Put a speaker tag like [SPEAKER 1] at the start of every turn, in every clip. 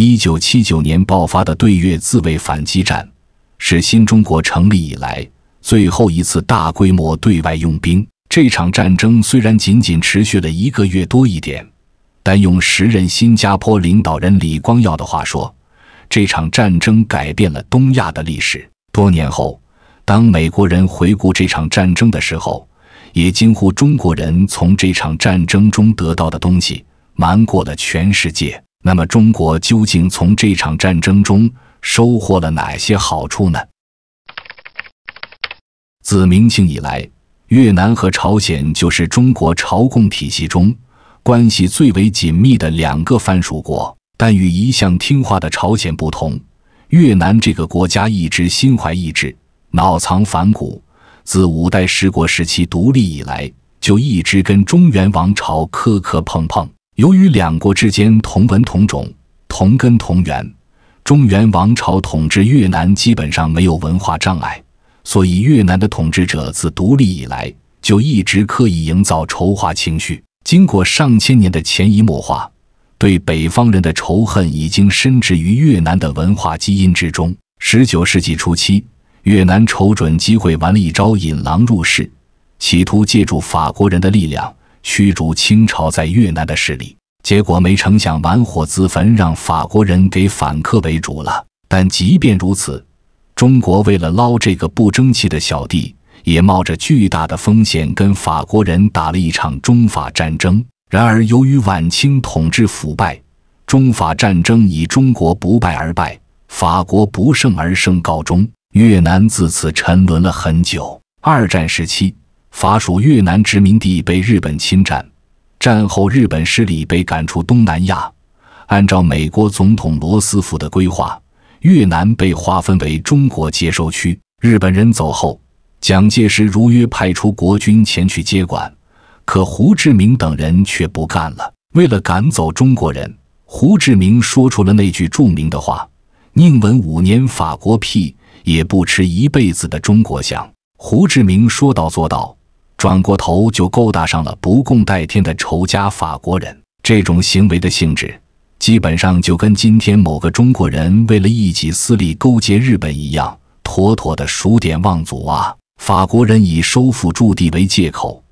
[SPEAKER 1] 一九七九年爆发的对越自卫反击战，是新中国成立以来最后一次大规模对外用兵。这场战争虽然仅仅持续了一个月多一点，但用时任新加坡领导人李光耀的话说，这场战争改变了东亚的历史。多年后，当美国人回顾这场战争的时候，也惊呼中国人从这场战争中得到的东西瞒过了全世界。那么，中国究竟从这场战争中收获了哪些好处呢？自明清以来，越南和朝鲜就是中国朝贡体系中关系最为紧密的两个藩属国。但与一向听话的朝鲜不同，越南这个国家一直心怀异志，脑藏反骨。自五代十国时期独立以来，就一直跟中原王朝磕磕碰碰。由于两国之间同文同种、同根同源，中原王朝统治越南基本上没有文化障碍，所以越南的统治者自独立以来就一直刻意营造仇华情绪。经过上千年的潜移默化，对北方人的仇恨已经深植于越南的文化基因之中。十九世纪初期，越南瞅准机会玩了一招引狼入室，企图借助法国人的力量。驱逐清朝在越南的势力，结果没成想玩火自焚，让法国人给反客为主了。但即便如此，中国为了捞这个不争气的小弟，也冒着巨大的风险跟法国人打了一场中法战争。然而，由于晚清统治腐败，中法战争以中国不败而败，法国不胜而胜告终。越南自此沉沦了很久。二战时期。法属越南殖民地被日本侵占，战后日本势力被赶出东南亚。按照美国总统罗斯福的规划，越南被划分为中国接收区。日本人走后，蒋介石如约派出国军前去接管，可胡志明等人却不干了。为了赶走中国人，胡志明说出了那句著名的话：“宁闻五年法国屁，也不吃一辈子的中国香。”胡志明说到做到。转过头就勾搭上了不共戴天的仇家法国人，这种行为的性质，基本上就跟今天某个中国人为了一己私利勾结日本一样，妥妥的数典忘祖啊！法国人以收复驻地为借口，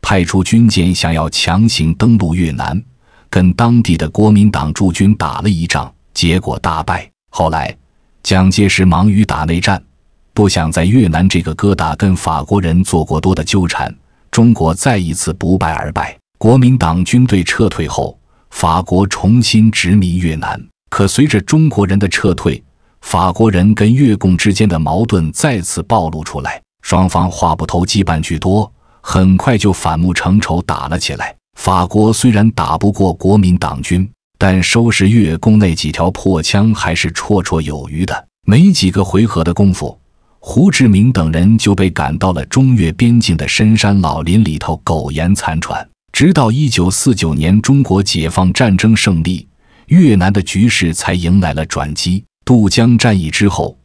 [SPEAKER 1] 派出军舰想要强行登陆越南，跟当地的国民党驻军打了一仗，结果大败。后来，蒋介石忙于打内战。不想在越南这个疙瘩跟法国人做过多的纠缠，中国再一次不败而败。国民党军队撤退后，法国重新殖民越南。可随着中国人的撤退，法国人跟越共之间的矛盾再次暴露出来，双方话不投机半句多，很快就反目成仇打了起来。法国虽然打不过国民党军，但收拾越共那几条破枪还是绰绰有余的。没几个回合的功夫。胡志明等人就被赶到了中越边境的深山老林里头，苟延残喘，直到一九四九年，中国解放战争胜利，越南的局势才迎来了转机。渡江战役之后，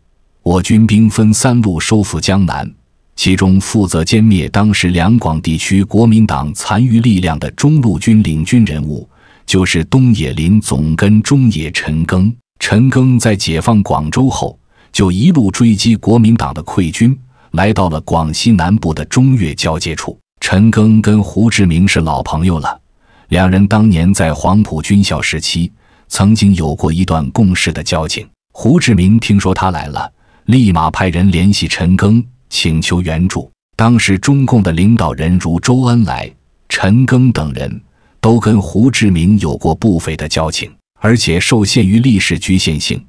[SPEAKER 1] 我军兵分三路收复江南，其中负责歼灭当时两广地区国民党残余力量的中路军领军人物，就是东野林总跟中野陈赓。陈赓在解放广州后。就一路追击国民党的溃军，来到了广西南部的中越交界处。陈赓跟胡志明是老朋友了，两人当年在黄埔军校时期曾经有过一段共事的交情。胡志明听说他来了，立马派人联系陈赓，请求援助。当时中共的领导人如周恩来、陈赓等人都跟胡志明有过不菲的交情，而且受限于历史局限性。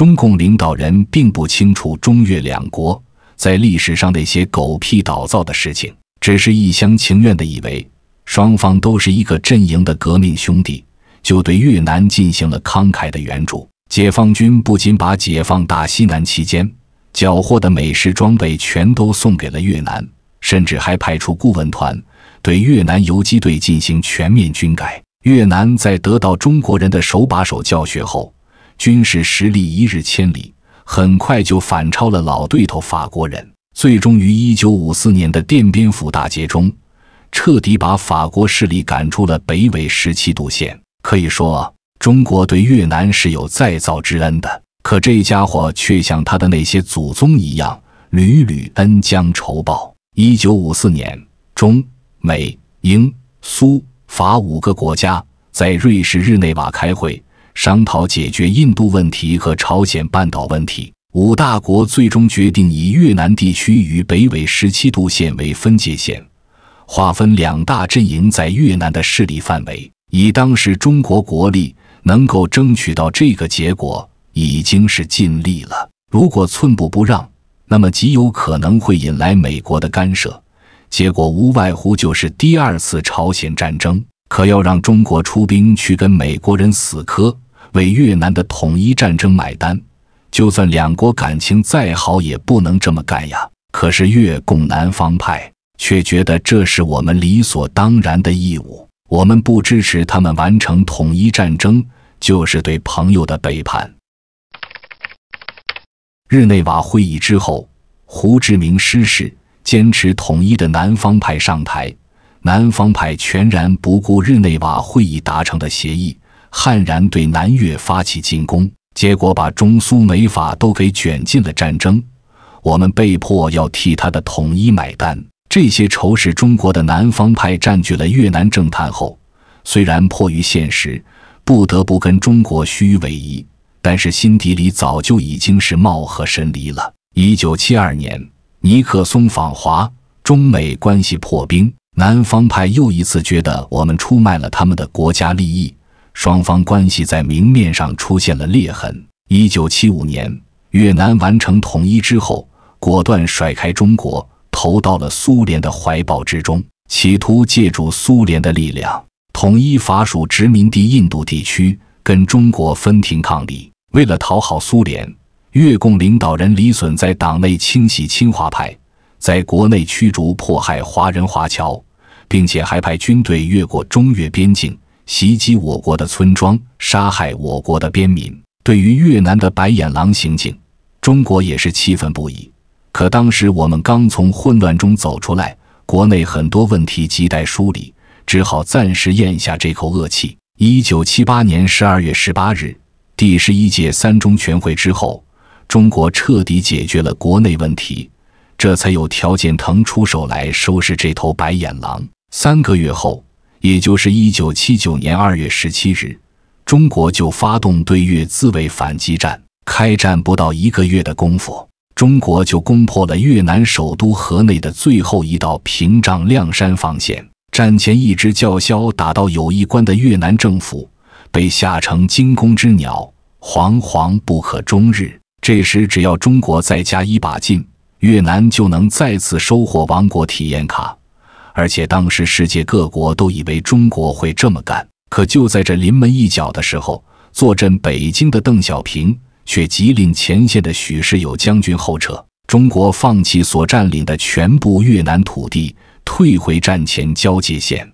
[SPEAKER 1] 中共领导人并不清楚中越两国在历史上那些狗屁倒灶的事情，只是一厢情愿地以为双方都是一个阵营的革命兄弟，就对越南进行了慷慨的援助。解放军不仅把解放大西南期间缴获的美式装备全都送给了越南，甚至还派出顾问团对越南游击队进行全面军改。越南在得到中国人的手把手教学后。军事实力一日千里，很快就反超了老对头法国人。最终于一九五四年的奠边府大捷中，彻底把法国势力赶出了北纬十七度线。可以说，中国对越南是有再造之恩的。可这家伙却像他的那些祖宗一样，屡屡恩将仇报。一九五四年，中、美、英、苏、法五个国家在瑞士日内瓦开会。商讨解决印度问题和朝鲜半岛问题，五大国最终决定以越南地区与北纬十七度线为分界线，划分两大阵营在越南的势力范围。以当时中国国力，能够争取到这个结果已经是尽力了。如果寸步不让，那么极有可能会引来美国的干涉，结果无外乎就是第二次朝鲜战争。可要让中国出兵去跟美国人死磕？为越南的统一战争买单，就算两国感情再好，也不能这么干呀！可是越共南方派却觉得这是我们理所当然的义务，我们不支持他们完成统一战争，就是对朋友的背叛。日内瓦会议之后，胡志明失势，坚持统一的南方派上台，南方派全然不顾日内瓦会议达成的协议。悍然对南越发起进攻，结果把中苏美法都给卷进了战争。我们被迫要替他的统一买单。这些仇视中国的南方派占据了越南政坛后，虽然迫于现实不得不跟中国虚与委蛇，但是心底里早就已经是貌合神离了。一九七二年，尼克松访华，中美关系破冰。南方派又一次觉得我们出卖了他们的国家利益。双方关系在明面上出现了裂痕。一九七五年，越南完成统一之后，果断甩开中国，投到了苏联的怀抱之中，企图借助苏联的力量统一法属殖民地印度地区，跟中国分庭抗礼。为了讨好苏联，越共领导人李隼在党内清洗亲华派，在国内驱逐迫害华人华侨，并且还派军队越过中越边境。袭击我国的村庄，杀害我国的边民，对于越南的白眼狼行径，中国也是气愤不已。可当时我们刚从混乱中走出来，国内很多问题亟待梳理，只好暂时咽下这口恶气。一九七八年十二月十八日，第十一届三中全会之后，中国彻底解决了国内问题，这才有条件腾出手来收拾这头白眼狼。三个月后。也就是一九七九年二月十七日，中国就发动对越自卫反击战。开战不到一个月的功夫，中国就攻破了越南首都河内的最后一道屏障——亮山防线。战前一直叫嚣打到友谊关的越南政府，被吓成惊弓之鸟，惶惶不可终日。这时，只要中国再加一把劲，越南就能再次收获王国体验卡。而且当时世界各国都以为中国会这么干，可就在这临门一脚的时候，坐镇北京的邓小平却急令前线的许世友将军后撤，中国放弃所占领的全部越南土地，退回战前交界线。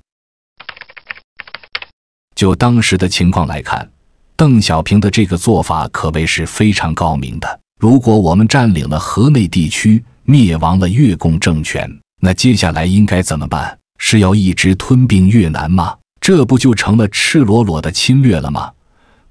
[SPEAKER 1] 就当时的情况来看，邓小平的这个做法可谓是非常高明的。如果我们占领了河内地区，灭亡了越共政权。那接下来应该怎么办？是要一直吞并越南吗？这不就成了赤裸裸的侵略了吗？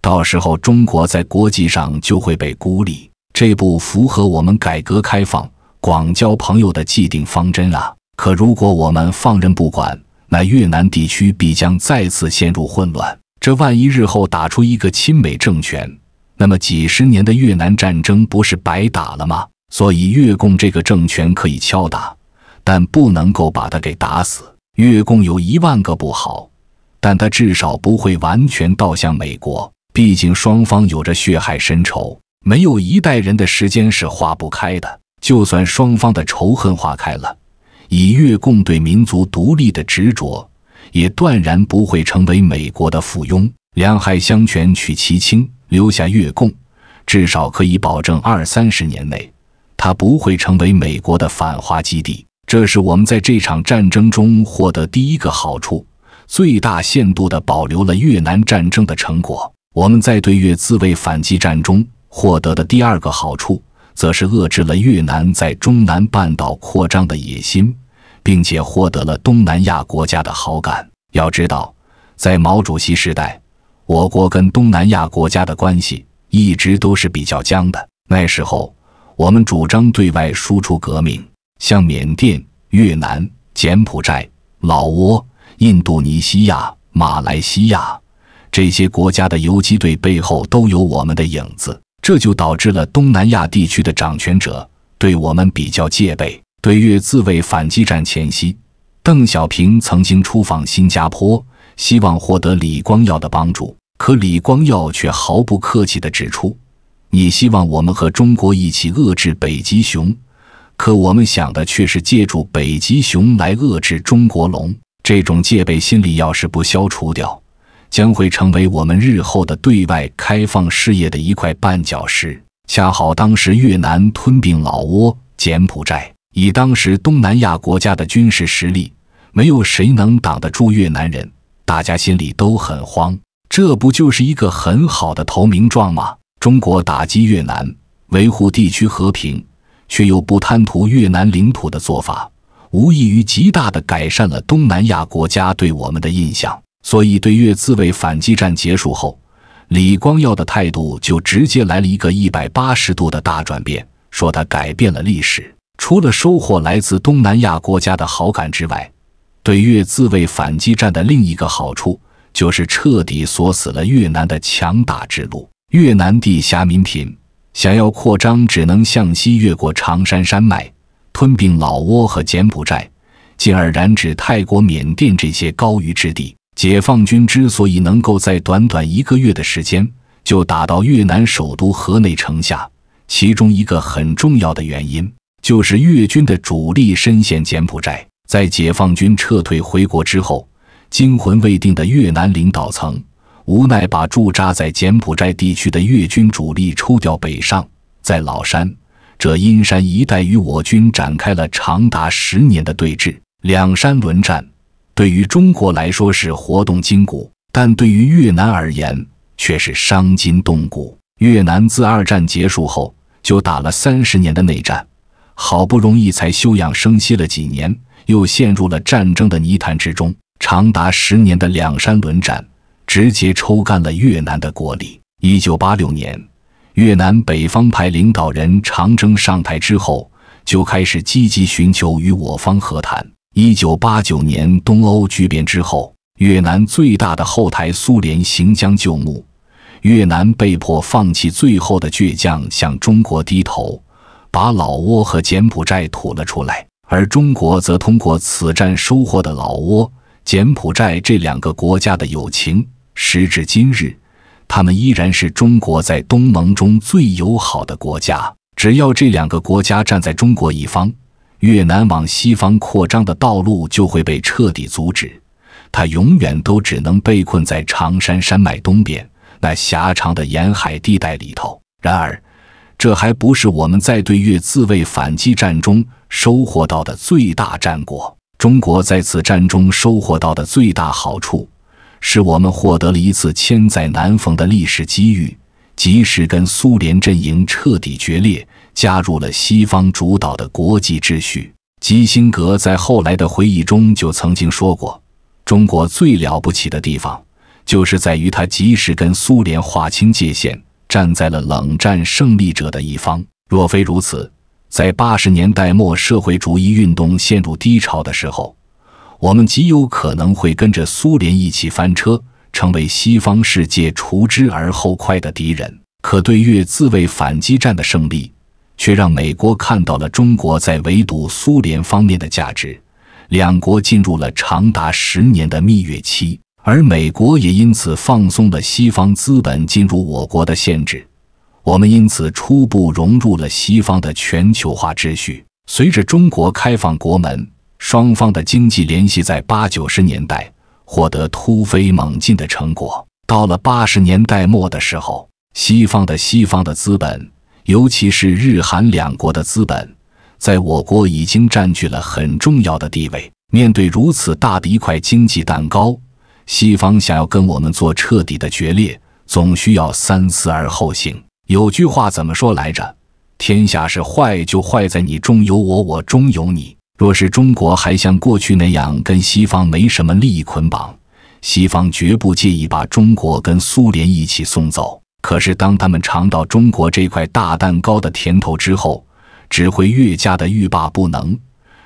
[SPEAKER 1] 到时候中国在国际上就会被孤立，这不符合我们改革开放、广交朋友的既定方针啊！可如果我们放任不管，那越南地区必将再次陷入混乱。这万一日后打出一个亲美政权，那么几十年的越南战争不是白打了吗？所以越共这个政权可以敲打。但不能够把他给打死。越共有一万个不好，但他至少不会完全倒向美国。毕竟双方有着血海深仇，没有一代人的时间是化不开的。就算双方的仇恨化开了，以越共对民族独立的执着，也断然不会成为美国的附庸。两害相权取其轻，留下越共，至少可以保证二三十年内，他不会成为美国的反华基地。这是我们在这场战争中获得第一个好处，最大限度地保留了越南战争的成果。我们在对越自卫反击战中获得的第二个好处，则是遏制了越南在中南半岛扩张的野心，并且获得了东南亚国家的好感。要知道，在毛主席时代，我国跟东南亚国家的关系一直都是比较僵的。那时候，我们主张对外输出革命。像缅甸、越南、柬埔寨、老挝、印度尼西亚、马来西亚这些国家的游击队背后都有我们的影子，这就导致了东南亚地区的掌权者对我们比较戒备。对越自卫反击战前夕，邓小平曾经出访新加坡，希望获得李光耀的帮助，可李光耀却毫不客气地指出：“你希望我们和中国一起遏制北极熊。”可我们想的却是借助北极熊来遏制中国龙。这种戒备心理要是不消除掉，将会成为我们日后的对外开放事业的一块绊脚石。恰好当时越南吞并老挝、柬埔寨，以当时东南亚国家的军事实力，没有谁能挡得住越南人。大家心里都很慌，这不就是一个很好的投名状吗？中国打击越南，维护地区和平。却又不贪图越南领土的做法，无异于极大的改善了东南亚国家对我们的印象。所以，对越自卫反击战结束后，李光耀的态度就直接来了一个一百八十度的大转变，说他改变了历史。除了收获来自东南亚国家的好感之外，对越自卫反击战的另一个好处就是彻底锁死了越南的强大之路。越南地下民品。想要扩张，只能向西越过长山山脉，吞并老挝和柬埔寨，进而染指泰国、缅甸这些高于之地。解放军之所以能够在短短一个月的时间就打到越南首都河内城下，其中一个很重要的原因就是越军的主力深陷柬埔寨。在解放军撤退回国之后，惊魂未定的越南领导层。无奈把驻扎在柬埔寨地区的越军主力抽调北上，在老山这阴山一带与我军展开了长达十年的对峙。两山轮战，对于中国来说是活动筋骨，但对于越南而言却是伤筋动骨。越南自二战结束后就打了三十年的内战，好不容易才休养生息了几年，又陷入了战争的泥潭之中。长达十年的两山轮战。直接抽干了越南的国力。一九八六年，越南北方派领导人长征上台之后，就开始积极寻求与我方和谈。一九八九年东欧剧变之后，越南最大的后台苏联行将就木，越南被迫放弃最后的倔强，向中国低头，把老挝和柬埔寨吐了出来。而中国则通过此战收获的老挝、柬埔寨这两个国家的友情。时至今日，他们依然是中国在东盟中最友好的国家。只要这两个国家站在中国一方，越南往西方扩张的道路就会被彻底阻止，它永远都只能被困在长山山脉东边那狭长的沿海地带里头。然而，这还不是我们在对越自卫反击战中收获到的最大战果。中国在此战中收获到的最大好处。使我们获得了一次千载难逢的历史机遇，及时跟苏联阵营彻底决裂，加入了西方主导的国际秩序。基辛格在后来的回忆中就曾经说过：“中国最了不起的地方，就是在于他及时跟苏联划清界限，站在了冷战胜利者的一方。若非如此，在八十年代末社会主义运动陷入低潮的时候。”我们极有可能会跟着苏联一起翻车，成为西方世界除之而后快的敌人。可对越自卫反击战的胜利，却让美国看到了中国在围堵苏联方面的价值。两国进入了长达十年的蜜月期，而美国也因此放松了西方资本进入我国的限制。我们因此初步融入了西方的全球化秩序。随着中国开放国门。双方的经济联系在八九十年代获得突飞猛进的成果。到了八十年代末的时候，西方的西方的资本，尤其是日韩两国的资本，在我国已经占据了很重要的地位。面对如此大的一块经济蛋糕，西方想要跟我们做彻底的决裂，总需要三思而后行。有句话怎么说来着？“天下是坏，就坏在你中有我，我中有你。”若是中国还像过去那样跟西方没什么利益捆绑，西方绝不介意把中国跟苏联一起送走。可是当他们尝到中国这块大蛋糕的甜头之后，只会越加的欲罢不能，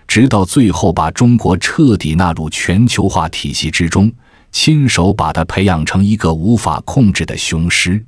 [SPEAKER 1] 直到最后把中国彻底纳入全球化体系之中，亲手把它培养成一个无法控制的雄狮。